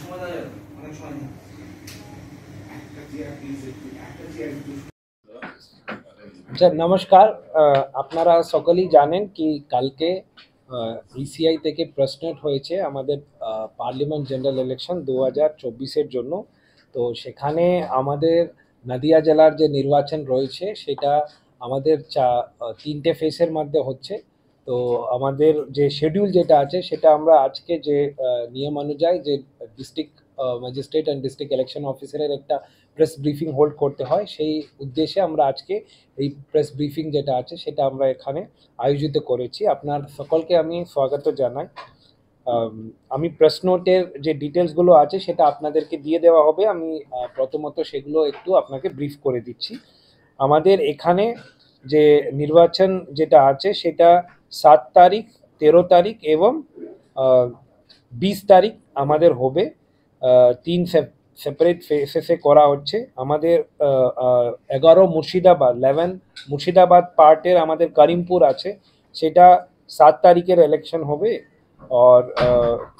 Sir নমস্কার আপনারা সকলেই জানেন কি কালকে ইসিআই e থেকে প্রশ্নেট হয়েছে আমাদের পার্লামেন্ট জেনারেল ইলেকশন দু হাজার চব্বিশের জন্য তো সেখানে আমাদের নদিয়া জেলার যে নির্বাচন রয়েছে সেটা আমাদের চা তিনটে ফেসের মধ্যে হচ্ছে তো আমাদের যে শেডিউল যেটা আছে সেটা আমরা আজকে যে নিয়ম অনুযায়ী যে district magistrate and district election অফিসারের একটা প্রেস ব্রিফিং হোল্ড করতে হয় সেই উদ্দেশ্যে আমরা আজকে এই প্রেস ব্রিফিং যেটা আছে সেটা আমরা এখানে আয়োজিত করেছি আপনার সকলকে আমি স্বাগত জানাই আমি প্রেস নোটের যে ডিটেলসগুলো আছে সেটা আপনাদেরকে দিয়ে দেওয়া হবে আমি প্রথমত সেগুলো একটু আপনাকে ব্রিফ করে দিচ্ছি আমাদের এখানে যে নির্বাচন যেটা আছে সেটা সাত তারিখ তেরো তারিখ এবং বিশ তারিখ আমাদের হবে তিন সেপারেট ফেসেসে করা হচ্ছে আমাদের এগারো মুর্শিদাবাদ লেভেন মুর্শিদাবাদ পার্টের আমাদের করিমপুর আছে সেটা সাত তারিখের ইলেকশন হবে আর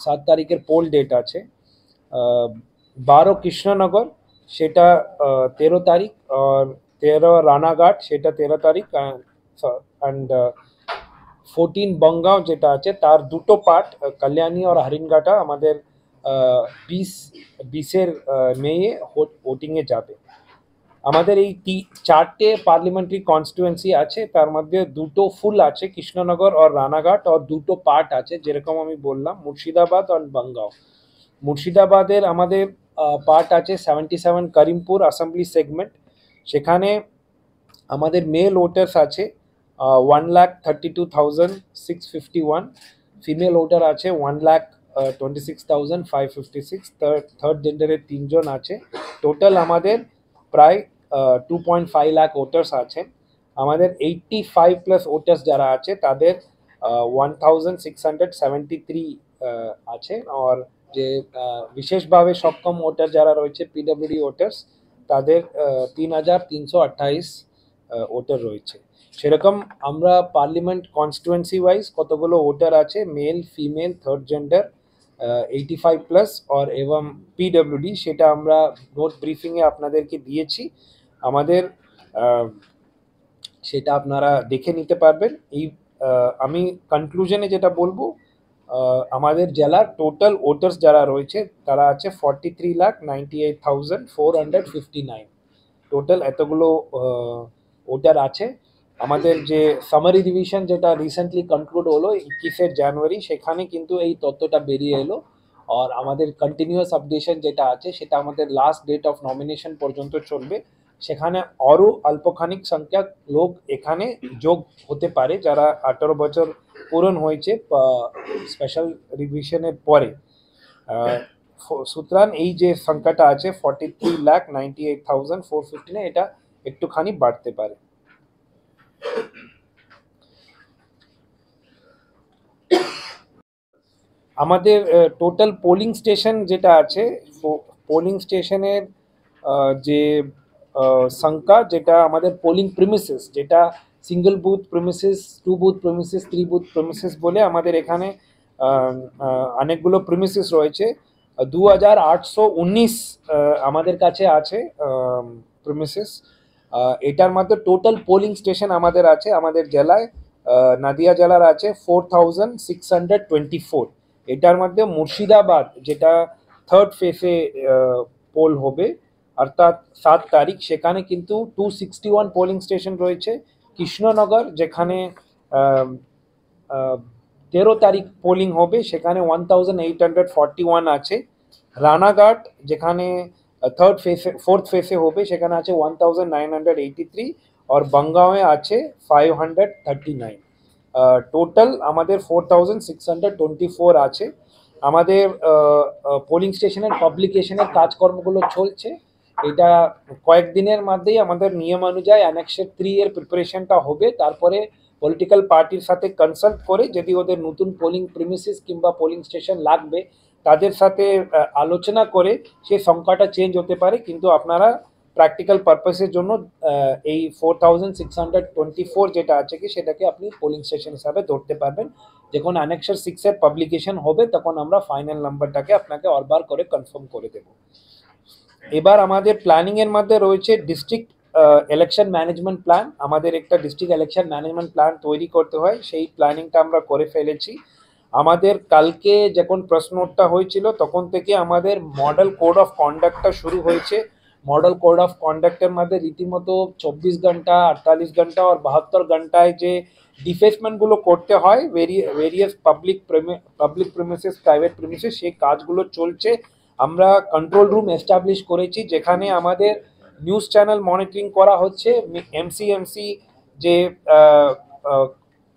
সাত তারিখের পোল ডেট আছে বারো কৃষ্ণনগর সেটা তেরো তারিখ আর তেরো রানাঘাট সেটা তেরো তারিখ অ্যান্ড 14 বঙ্গাও যেটা আছে তার দুটো পার কল্যাণী আর হরিঙ্গাতা আমাদের 20 20 এর মে वोटिंगে যাবে আমাদের এই টি চারটে পার্লামেন্টারি কনস্টিটিউয়েন্সি আছে তার মধ্যে দুটো ফুল আছে কৃষ্ণনগর আর রানাগট আর দুটো পার্ট আছে যেরকম আমি বললাম মুর্শিদাবাদ আর বঙ্গাও মুর্শিদাবাদের আমাদের পার্ট আছে 77 করিমপুর অ্যাসেম্বলি সেগমেন্ট সেখানে আমাদের মেল ভোটারস আছে one lakh thirty two thousand six fifty one female voter আছে one lakh twenty six thousand five fifty six third third জেন্ডারের তিনজন আছে টোটাল আমাদের প্রায় two point five lakh voters আছে আমাদের এইটটি ফাইভ প্লাস ওটার্স যারা আছে তাদের one thousand six hundred seventy three আছে আর যে বিশেষভাবে সক্ষম ওটার যারা রয়েছে পিডব্লিউডি ওটার্স তাদের তিন হাজার তিনশো আঠাইশ ওটার রয়েছে সেরকম আমরা পার্লিমেন্ট কনস্টিটুয়েন্সি ওয়াইজ কতগুলো ওটার আছে male female third gender eighty five plus or এবং পিডব্লিউডি সেটা আমরা নোট ব্রিফিংয়ে আপনাদেরকে দিয়েছি আমাদের সেটা আপনারা দেখে নিতে পারবেন এই আমি কনক্লুশনে যেটা বলবো আমাদের জেলার টোটাল ওটার্স যারা রয়েছে তারা আছে forty three lakh ninety eight thousand four hundred fifty nine total এতগুলো ওটার আছে আমাদের যে সামারি রিভিশন যেটা রিসেন্টলি কনক্লুড হলো একুশে জানুয়ারি সেখানে কিন্তু এই তথ্যটা বেরিয়ে এলো আর আমাদের কন্টিনিউয়াস আপডেশন যেটা আছে সেটা আমাদের লাস্ট ডেট অফ নমিনেশন পর্যন্ত চলবে সেখানে আরও অল্পখানিক সংখ্যক লোক এখানে যোগ হতে পারে যারা আঠারো বছর পূরণ হয়েছে স্পেশাল রিভিশনের পরে সুতরাং এই যে সংখ্যাটা আছে forty three lakh ninety eight thousand four ফিফটিনে এটা একটুখানি বাড়তে পারে আমাদের টোটাল পোলিং স্টেশন যেটা আছে পোলিং স্টেশনের যে সংখ্যা যেটা আমাদের পোলিং প্রিমিসেস যেটা single booth premises two booth premises three booth premises বলে আমাদের এখানে অনেকগুলো প্রিমিসেস রয়েছে দু আমাদের কাছে আছে প্রিমিসেস এটার মধ্যে টোটাল পোলিং স্টেশন আমাদের আছে আমাদের জেলায় নাদিয়া জেলার আছে four thousand six hundred twenty four এটার মধ্যে মুর্শিদাবাদ যেটা থার্ড ফেসে পোল হবে অর্থাৎ সাত তারিখ সেখানে কিন্তু two sixty one polling station রয়েছে কৃষ্ণনগর যেখানে তেরো তারিখ পোলিং হবে সেখানে one thousand eight hundred forty one আছে রানাঘাট যেখানে থার্ড ফেসে ফোর্থ ফেসে হবে সেখানে আছে one thousand nine hundred eighty three আর বাঙ্গাওয়ে আছে five hundred thirty nine total আমাদের four thousand six hundred twenty four আছে আমাদের পোলিং স্টেশনের পাবলিকেশনের কাজকর্মগুলো চলছে এটা কয়েকদিনের মধ্যেই আমাদের নিয়ম অনুযায়ী অ্যানেক্সের থ্রি এর প্রিপারেশনটা হবে তারপরে পলিটিক্যাল পার্টির সাথে কনসাল্ট করে যদি ওদের নতুন পোলিং প্রিমিসিস কিংবা পোলিং স্টেশন লাগবে তাদের সাথে আলোচনা করে সেই সংখ্যাটা চেঞ্জ হতে পারে কিন্তু আপনারা প্র্যাকটিক্যাল পারপাসের জন্য এই four thousand six hundred twenty four যেটা আছে কি সেটাকে আপনি পোলিং স্টেশন হিসাবে ধরতে পারবেন যখন অ্যানেকশার সিক্সের পাবলিকেশন হবে তখন আমরা ফাইনাল নাম্বারটাকে আপনাকে অরবার করে কনফার্ম করে দেব এবার আমাদের প্ল্যানিংয়ের মধ্যে রয়েছে ডিস্ট্রিক্ট ইলেকশন ম্যানেজমেন্ট প্ল্যান আমাদের একটা ডিস্ট্রিক্ট ইলেকশন ম্যানেজমেন্ট প্ল্যান তৈরি করতে হয় সেই প্ল্যানিংটা আমরা করে ফেলেছি আমাদের কালকে যখন প্রশ্নোত্তরটা হয়েছিল তখন থেকে আমাদের মডেল কোড অফ কন্ডাক্টটা শুরু হয়েছে মডেল কোড অফ কন্ডাক্টের মধ্যে রীতিমতো চব্বিশ ঘন্টা আটতাল্লিশ ঘন্টা আর বাহাত্তর ঘন্টায় যে ডিফেসমেন্টগুলো করতে হয় various public public premises private premises সেই কাজগুলো চলছে আমরা কন্ট্রোল রুম এস্টাবলিশ করেছি যেখানে আমাদের নিউজ চ্যানেল মনিটরিং করা হচ্ছে এমসিএমসি যে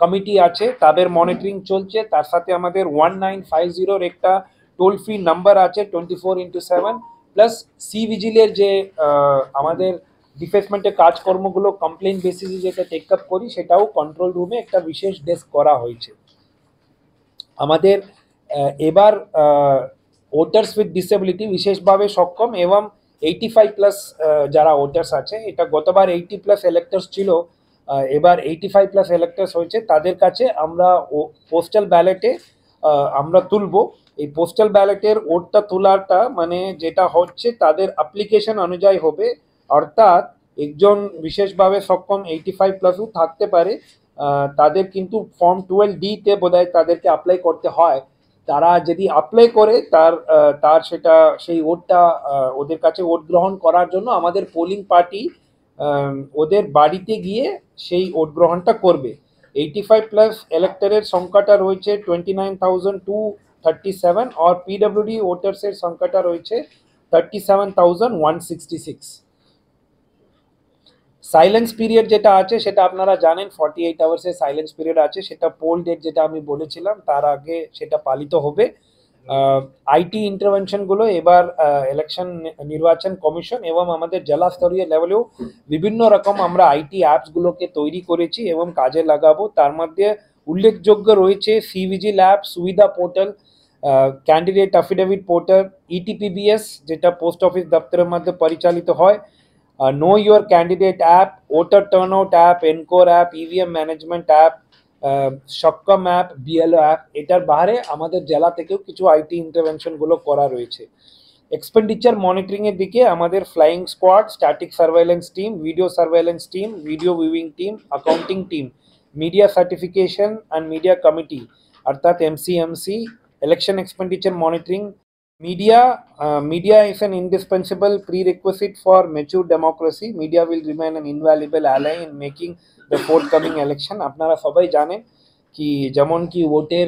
কমিটি আছে তাদের মনিটরিং চলছে তার সাথে আমাদের ওয়ান নাইন ফাইভ জিরোর একটা টোল ফ্রি নাম্বার আছে twenty four into seven plus C ভিজিলের যে আমাদের ডিফেসমেন্টের কাজকর্মগুলো কমপ্লেন বেসিসে যেটা টেক আপ করি সেটাও কন্ট্রোল রুমে একটা বিশেষ ডেস্ক করা হয়েছে আমাদের এবার ওটার্স উইথ ডিসেবিলিটি বিশেষভাবে সক্ষম এবং এইটি ফাইভ প্লাস যারা ওটার্স আছে এটা গতবার এইটি প্লাস এলেক্টার্স ছিল এবার এইটি ফাইভ প্লাস ইলেক্টার্স হয়েছে তাদের কাছে আমরা পোস্টাল ব্যালেটে আমরা তুলব এই পোস্টাল ব্যালেটের ওটটা তোলাটা মানে যেটা হচ্ছে তাদের অ্যাপ্লিকেশন অনুযায়ী হবে অর্থাৎ একজন বিশেষভাবে সক্ষম এইটি ফাইভ প্লাসও থাকতে পারে তাদের কিন্তু ফর্ম টুয়েলভ ডিতে বোধহয় তাদেরকে অ্যাপ্লাই করতে হয় তারা যদি অ্যাপ্লাই করে তার তার সেটা সেই ওটটা ওদের কাছে ওট গ্রহণ করার জন্য আমাদের পোলিং পার্টি ওদের বাড়িতে গিয়ে সেই ভোট গ্রহণটা করবে এইটি ফাইভ প্লাস ইলেক্টরের সংখ্যাটা রয়েছে twenty nine thousand two thirty seven আর পিডব্লিউডি ভোটার্সের সংখ্যাটা রয়েছে thirty seven thousand one sixty six silence period যেটা আছে সেটা আপনারা জানেন ফর্টি এইট আওয়ার্সের সাইলেন্স পিরিয়ড আছে সেটা পোল ডেট যেটা আমি বলেছিলাম তার আগে সেটা পালিত হবে আইটি ইন্টারভেনশনগুলো এবার ইলেকশন নির্বাচন কমিশন এবং আমাদের জেলা স্তরীয় লেভেলেও বিভিন্ন রকম আমরা আইটি অ্যাপসগুলোকে তৈরি করেছি এবং কাজে লাগাবো তার মধ্যে উল্লেখযোগ্য রয়েছে সিভিজি ল্যাব Suvidha portal candidate affidavit portal ETPBS যেটা পোস্ট অফিস দপ্তরের মধ্যে পরিচালিত হয় know your candidate app voter turn out app ENCORE app EVM management app সবকা ম্যাপ বিএলও অ্যাপ এটার বাহারে আমাদের জেলা থেকেও কিছু আইটি ইন্টারভেনশনগুলো করা রয়েছে এক্সপেন্ডিচার মনিটরিংয়ের দিকে আমাদের flying squad static surveillance team video surveillance team video viewing team accounting team media certification and media committee অর্থাৎ MCMC election expenditure monitoring Media, uh, media is an indispensable prerequisite for mature democracy. Media will remain an invaluable ally in making the forthcoming election. আপনারা সবাই জানেন কি যেমন কি ভোটের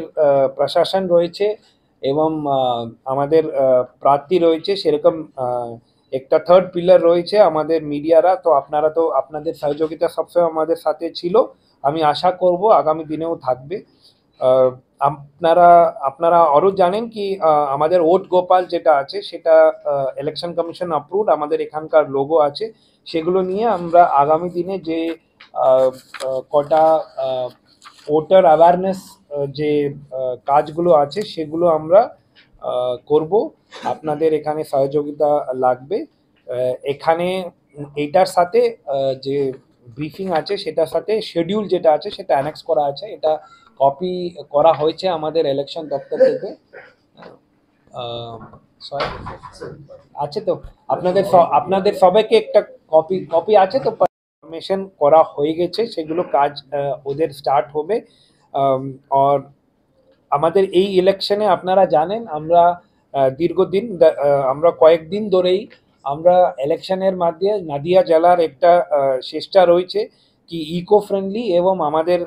প্রশাসন রয়েছে এবং আমাদের প্রার্থী রয়েছে সেরকম একটা থার্ড পিলার রয়েছে আমাদের মিডিয়ারা তো আপনারা তো আপনাদের সহযোগিতা সবসময় আমাদের সাথে ছিল আমি আশা করব আগামী দিনেও থাকবে আপনারা আপনারা আরও জানেন কি আমাদের ওট গোপাল যেটা আছে সেটা ইলেকশন কমিশন অ্যাপ্রুভ আমাদের এখানকার লোগো আছে সেগুলো নিয়ে আমরা আগামী দিনে যে কটা ভোটার অ্যাওয়ারনেস যে কাজগুলো আছে সেগুলো আমরা করব আপনাদের এখানে সহযোগিতা লাগবে এখানে এটার সাথে যে ব্রিফিং আছে সেটার সাথে শেডিউল যেটা আছে সেটা অ্যানেক্স করা আছে এটা কপি করা হয়েছে আমাদের ইলেকশন দপ্তর থেকে আছে তো আপনাদের আপনাদের সবাইকে একটা কপি কপি আছে তো ফর্মেশন করা হয়ে গেছে সেগুলো কাজ ওদের স্টার্ট হবে আর আমাদের এই ইলেকশনে আপনারা জানেন আমরা দীর্ঘদিন আমরা কয়েকদিন ধরেই আমরা ইলেকশনের মাধ্যমে নাদিয়া জেলার একটা চেষ্টা রয়েছে কি ইকো ফ্রেন্ডলি এবং আমাদের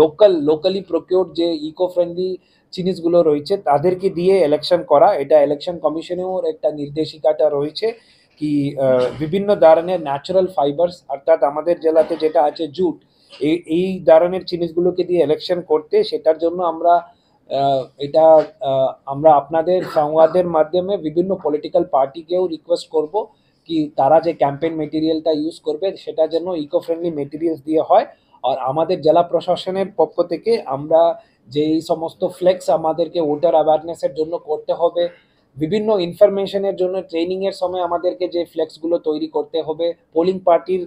লোকাল লোকালি প্রোকিউর যে ইকো ফ্রেন্ডলি জিনিসগুলো রয়েছে তাদেরকে দিয়ে ইলেকশন করা এটা ইলেকশন কমিশনেও একটা নির্দেশিকাটা রয়েছে কি বিভিন্ন ধরনের ন্যাচারাল ফাইবার্স অর্থাৎ আমাদের জেলাতে যেটা আছে জুট এই এই ধরনের জিনিসগুলোকে দিয়ে ইলেকশন করতে সেটার জন্য আমরা এটা আমরা আপনাদের সংবাদের মাধ্যমে বিভিন্ন পলিটিক্যাল পার্টিকেও রিকোয়েস্ট করব কি তারা যে ক্যাম্পেইন মেটেরিয়ালটা ইউজ করবে সেটা যেন ইকো ফ্রেন্ডলি মেটেরিয়ালস দিয়ে হয় আর আমাদের জেলা প্রশাসনের পক্ষ থেকে আমরা যেই সমস্ত ফ্লেক্স আমাদেরকে ওটার অ্যাওয়ারনেসের জন্য করতে হবে বিভিন্ন ইনফরমেশনের জন্য ট্রেনিংয়ের সময় আমাদেরকে যে ফ্লেক্সগুলো তৈরি করতে হবে পোলিং পার্টির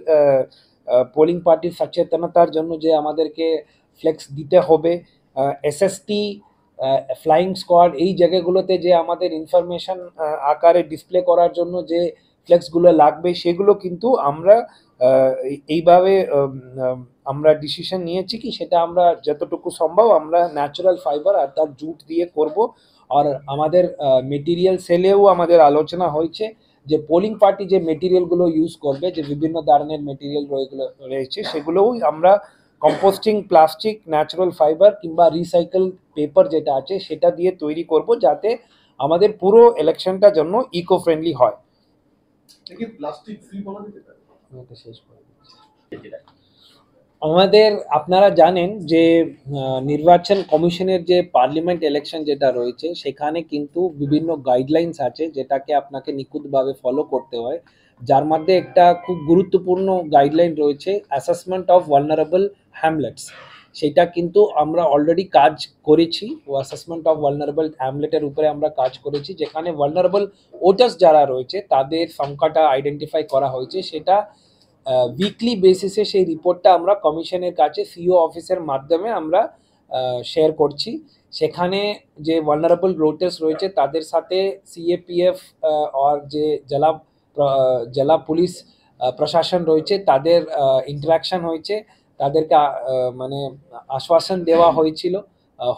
পোলিং পার্টির সচেতনতার জন্য যে আমাদেরকে ফ্লেক্স দিতে হবে এসএসটি ফ্লাইং স্কোয়াড এই জায়গাগুলোতে যে আমাদের ইনফরমেশন আকারে ডিসপ্লে করার জন্য যে রিফ্লেক্সগুলো লাগবে সেগুলো কিন্তু আমরা এইভাবে আমরা ডিসিশন নিয়েছি কি সেটা আমরা যতটুকু সম্ভব আমরা ন্যাচারাল ফাইবার আর তার জুট দিয়ে করব আর আমাদের মেটেরিয়াল সেলেও আমাদের আলোচনা হয়েছে যে পোলিং পার্টি যে মেটেরিয়ালগুলো ইউজ করবে যে বিভিন্ন ধরনের মেটেরিয়াল রয়েছে সেগুলোও আমরা কম্পোস্টিং প্লাস্টিক ন্যাচারাল ফাইবার কিংবা রিসাইকেল পেপার যেটা আছে সেটা দিয়ে তৈরি করব যাতে আমাদের পুরো ইলেকশনটা জন্য ইকো ফ্রেন্ডলি হয় আমাদের আপনারা জানেন যে নির্বাচন কমিশনের যে পার্লামেন্ট ইলেকশন যেটা রয়েছে সেখানে কিন্তু বিভিন্ন গাইডলাইন্স আছে যেটাকে আপনাকে নিখুঁতভাবে ফলো করতে হয় যার মধ্যে একটা খুব গুরুত্বপূর্ণ গাইডলাইন রয়েছে অ্যাসেসমেন্ট অফ ওয়ালনারেবল হ্যামলেটস সেটা কিন্তু আমরা অলরেডি কাজ করেছি ও অ্যাসেসমেন্ট অফ ওয়ালনারেবল অ্যামলেটের উপরে আমরা কাজ করেছি যেখানে ওয়ালনারেবল ওটার্স যারা রয়েছে তাদের সংখ্যাটা আইডেন্টিফাই করা হয়েছে সেটা উইকলি বেসিসে সেই রিপোর্টটা আমরা কমিশনের কাছে সিও অফিসের e মাধ্যমে আমরা শেয়ার করছি সেখানে যে ওয়ালনারেবল রোটার্স রয়েছে তাদের সাথে সিএপিএফ আর যে জেলা জেলা পুলিশ প্রশাসন রয়েছে তাদের ইন্টারাকশন হয়েছে তাদেরকে মানে আশ্বাসন দেওয়া হয়েছিল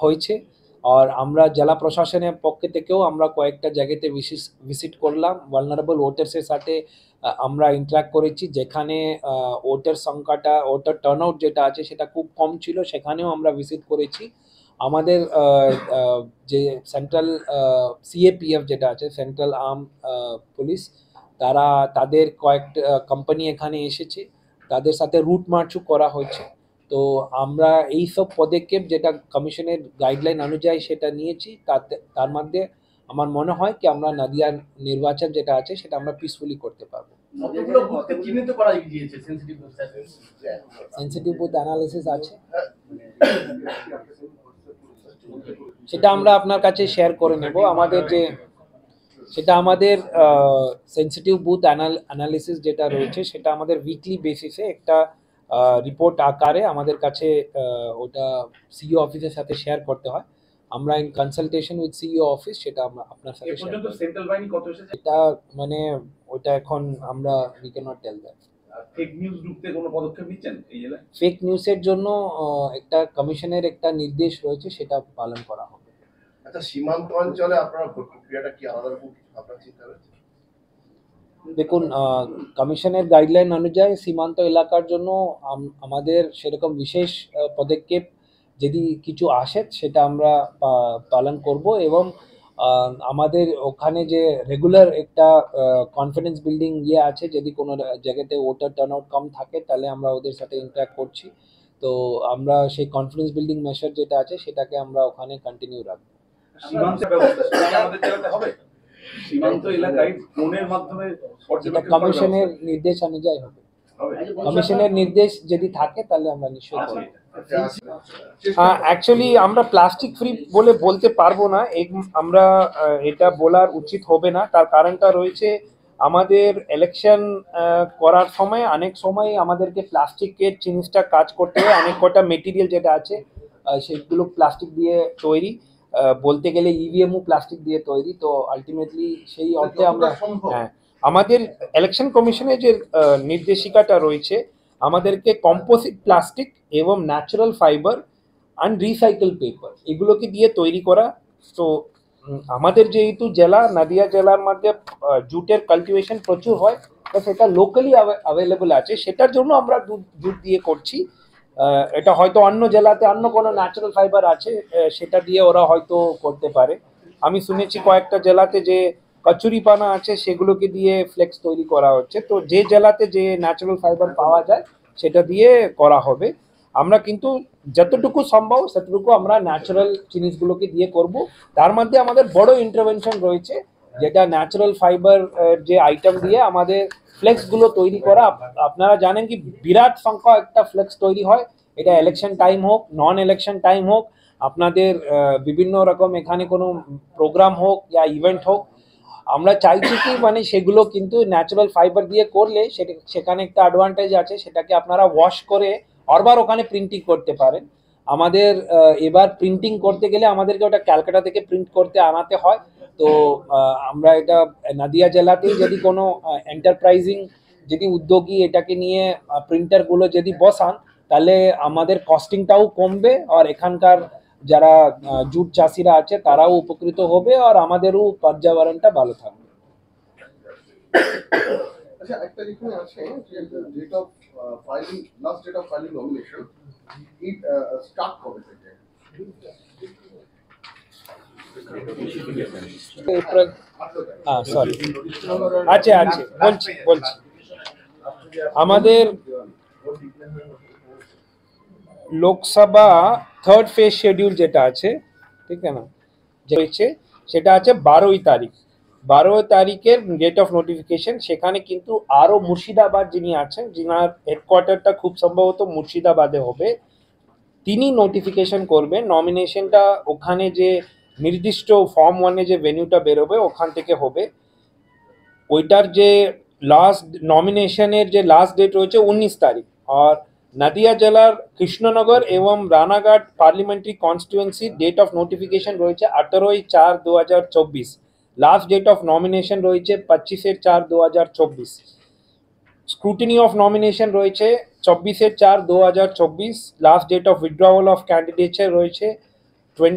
হয়েছে আর আমরা জেলা প্রশাসনের পক্ষ থেকেও আমরা কয়েকটা জায়গাতে বিশেষ ভিজিট করলাম ওয়ালনারেবল ওটার্সের সাথে আমরা ইন্টারাক্ট করেছি যেখানে ওটার সংখ্যাটা ওটার টার্ন আউট যেটা আছে সেটা খুব কম ছিল সেখানেও আমরা ভিজিট করেছি আমাদের যে সেন্ট্রাল সিএপিএফ যেটা আছে সেন্ট্রাল আর্ম পুলিশ তারা তাদের কয়েকটা কোম্পানি এখানে এসেছে তাদের সাথে রুট মার্চও করা হয়েছে তো আমরা এই সব পদক্ষেপ যেটা কমিশনের গাইডলাইন অনুযায়ী সেটা নিয়েছি তাতে তার মধ্যে আমার মনে হয় কি আমরা নাদিয়া নির্বাচন যেটা আছে সেটা আমরা পিসফুলি করতে পারবো অ্যানালিসিস আছে সেটা আমরা আপনার কাছে শেয়ার করে নেব আমাদের যে সেটা আমাদের সেন্সিটিভ বুথ অ্যানালিসিস যেটা রয়েছে সেটা আমাদের উইকলি বেসিসে একটা রিপোর্ট আকারে আমাদের কাছে ওটা সিইও অফিসের e সাথে শেয়ার করতে হয় আমরা in consultation with CEO office সেটা আমরা আপনার সাথে এটা মানে ওটা এখন আমরা we can not tell that fake news রুখতে কোনো পদক্ষেপ নিচ্ছেন এই ফেক নিউজের জন্য একটা কমিশনের একটা নির্দেশ রয়েছে সেটা পালন করা হবে আচ্ছা সীমান্ত অঞ্চলে ভোট প্রক্রিয়াটা কি আলাদা রকম কিছু আপনার চিন্তা রয়েছে দেখুন কমিশনের গাইডলাইন অনুযায়ী সীমান্ত এলাকার জন্য আমাদের সেরকম বিশেষ পদক্ষেপ যদি কিছু আসে সেটা আমরা পালন করব এবং আমাদের ওখানে যে রেগুলার একটা কনফিডেন্স বিল্ডিং ইয়ে আছে যদি কোনো জায়গাতে ওটার টার্ন আউট কম থাকে তাহলে আমরা ওদের সাথে ইন্টারাক্ট করছি তো আমরা সেই কনফিডেন্স বিল্ডিং মেশার যেটা আছে সেটাকে আমরা ওখানে কন্টিনিউ রাখবো সীমান্তের ব্যবস্থা আমাদের জায়গাতে হবে সীমান্ত এলাকায় ড্রোনের মাধ্যমে কমিশনের নির্দেশ অনুযায়ী হবে কমিশনের নির্দেশ যদি থাকে তাহলে আমরা নিশ্চয়ই অ্যাকচুয়ালি আচ্ছা, আচ্ছা, আচ্ছা। আমরা প্লাস্টিক ফ্রি বলে বলতে পারবো না আমরা এটা বলার উচিত হবে না তার কারণটা রয়েছে আমাদের ইলেকশন করার সময় অনেক সময় আমাদেরকে প্লাস্টিকের জিনিসটা কাজ করতে হয় অনেক কটা মেটিরিয়াল যেটা আছে সেগুলো প্লাস্টিক দিয়ে তৈরি বলতে গেলে ইভিএমও e প্লাস্টিক দিয়ে তৈরি তো আলটিমেটলি সেই অর্থে আমরা হ্যাঁ আমাদের ইলেকশন কমিশনের যে নির্দেশিকাটা রয়েছে আমাদেরকে কম্পোজিট প্লাস্টিক এবং natural fibre and recycle paper এগুলোকে দিয়ে তৈরি করা তো আমাদের যেহেতু জেলা নাদিয়া জেলার মধ্যে জুটের কালটিভেশন প্রচুর হয় তো সেটা লোকালি অ্যাভেলেবল আছে সেটার জন্য আমরা দুধ দুধ দিয়ে করছি এটা হয়তো অন্য জেলাতে অন্য কোনো ন্যাচারাল ফাইবার আছে সেটা দিয়ে ওরা হয়তো করতে পারে আমি শুনেছি কয়েকটা জেলাতে যে কচুরিপানা আছে সেগুলোকে দিয়ে ফ্লেক্স তৈরি করা হচ্ছে তো যে জেলাতে যে ন্যাচারাল ফাইবার পাওয়া যায় সেটা দিয়ে করা হবে আমরা কিন্তু যতটুকু সম্ভব সেটুকু আমরা ন্যাচারাল জিনিসগুলোকে দিয়ে করব তার মধ্যে আমাদের বড় ইন্টারভেনশন রয়েছে যেটা ন্যাচারাল ফাইবার যে আইটেম দিয়ে আমাদের ফ্লেক্সগুলো তৈরি করা আপনারা জানেন কি বিরাট সংখ্যা একটা ফ্লেক্স তৈরি হয় এটা ইলেকশন টাইম হোক নন ইলেকশন টাইম হোক আপনাদের বিভিন্ন রকম এখানে কোনো প্রোগ্রাম হোক বা ইভেন্ট হোক আমরা চাইছি কি মানে সেগুলো কিন্তু ন্যাচারাল ফাইবার দিয়ে করলে সেটা সেখানে একটা অ্যাডভান্টেজ আছে সেটাকে আপনারা ওয়াশ করে আরবার ওখানে প্রিন্টিং করতে পারেন আমাদের এবার প্রিন্টিং করতে গেলে আমাদেরকে ওটা ক্যালকাটা থেকে প্রিন্ট করতে আনাতে হয় তো আমরা এটা নাদিয়া জেলাতেই যদি কোনো এন্টারপ্রাইজিং যদি উদ্যোগী এটাকে নিয়ে প্রিন্টারগুলো যদি বসান তাহলে আমাদের কস্টিংটাও কমবে আর এখানকার যারা জুট চাষিরা আছে তারাও উপকৃত হবে আর আমাদেরও পর্যাবরণটা ভালো থাকবে আচ্ছা একটা আছে যে date of filing last date of filing কবে থেকে সরি আছে আছে বলছি বলছি আমাদের লোকসভা থার্ড ফেজ শেডিউল যেটা আছে ঠিক না হয়েছে সেটা আছে বারোই তারিখ বারো তারিখের ডেট অফ নোটিফিকেশন সেখানে কিন্তু আরও মুর্শিদাবাদ যিনি আছেন যিনার হেডকোয়ার্টারটা খুব সম্ভবত মুর্শিদাবাদে হবে তিনি নোটিফিকেশন করবেন নমিনেশনটা ওখানে যে নির্দিষ্ট ফর্ম ওয়ানে যে ভেনিউটা বেরোবে ওখান থেকে হবে ওইটার যে লাস্ট নমিনেশনের যে লাস্ট ডেট রয়েছে উনিশ তারিখ আর নদিয়া জেলার কৃষ্ণনগর এবং Ranaghat parliamentary constituency date of notification রয়েছে আঠেরোই চার দু হাজার চব্বিশ লাস্ট ডেট অফ নমিনেশন রয়েছে পঁচিশের চার দু হাজার চব্বিশ স্ক্রুটিনি অফ নমিনেশন রয়েছে চব্বিশের চার দু হাজার চব্বিশ last date of withdrawal of ক্যান্ডিডেটসের রয়েছে টোয়েন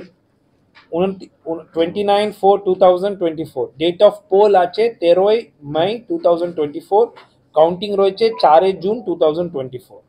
twenty nine four two thousand twenty four date of poll আছে তেরোই May two thousand twenty four counting রয়েছে চারই June two thousand twenty four